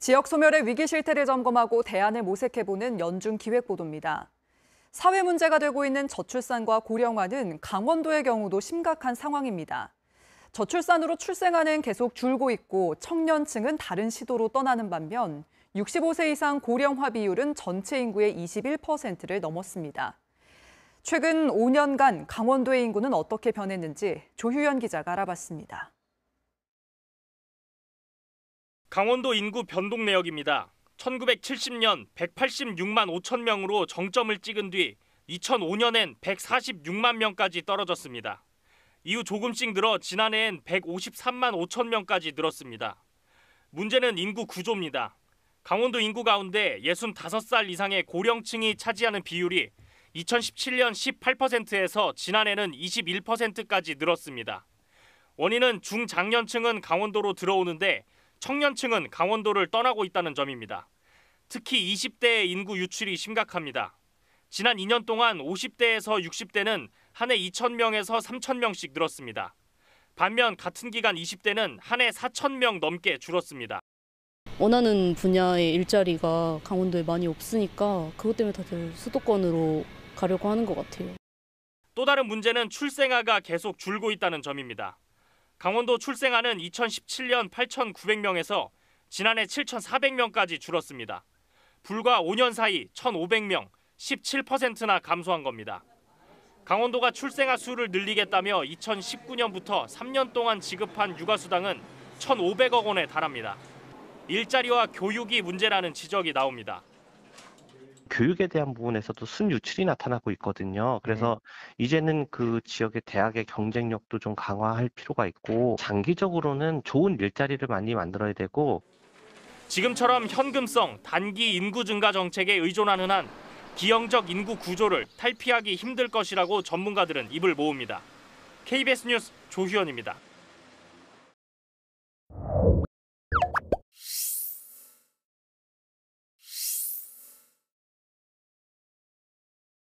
지역 소멸의 위기 실태를 점검하고 대안을 모색해보는 연중 기획 보도입니다. 사회 문제가 되고 있는 저출산과 고령화는 강원도의 경우도 심각한 상황입니다. 저출산으로 출생하는 계속 줄고 있고 청년층은 다른 시도로 떠나는 반면 65세 이상 고령화 비율은 전체 인구의 21%를 넘었습니다. 최근 5년간 강원도의 인구는 어떻게 변했는지 조휴연 기자가 알아봤습니다. 강원도 인구 변동 내역입니다. 1970년 186만 5천 명으로 정점을 찍은 뒤 2005년엔 146만 명까지 떨어졌습니다. 이후 조금씩 늘어 지난해엔 153만 5천 명까지 늘었습니다. 문제는 인구 구조입니다. 강원도 인구 가운데 65살 이상의 고령층이 차지하는 비율이 2017년 18%에서 지난해는 21%까지 늘었습니다. 원인은 중장년층은 강원도로 들어오는데 청년층은 강원도를 떠나고 있다는 점입니다. 특히 20대의 인구 유출이 심각합니다. 지난 2년 동안 50대에서 60대는 한 해 2,000명에서 3,000명씩 늘었습니다. 반면 같은 기간 20대는 한 해 4,000명 넘게 줄었습니다. 원하는 분야의 일자리가 강원도에 많이 없으니까 그것 때문에 다들 수도권으로 가려고 하는 것 같아요. 또 다른 문제는 출생아가 계속 줄고 있다는 점입니다. 강원도 출생아는 2017년 8,900명에서 지난해 7,400명까지 줄었습니다. 불과 5년 사이 1,500명, 17%나 감소한 겁니다. 강원도가 출생아 수를 늘리겠다며 2019년부터 3년 동안 지급한 육아수당은 1,500억 원에 달합니다. 일자리와 교육이 문제라는 지적이 나옵니다. 교육에 대한 부분에서도 순유출이 나타나고 있거든요. 그래서 네. 이제는 그 지역의 대학의 경쟁력도 좀 강화할 필요가 있고 장기적으로는 좋은 일자리를 많이 만들어야 되고 지금처럼 현금성 단기 인구 증가 정책에 의존하는 한 기형적 인구 구조를 탈피하기 힘들 것이라고 전문가들은 입을 모읍니다. KBS 뉴스 조희원입니다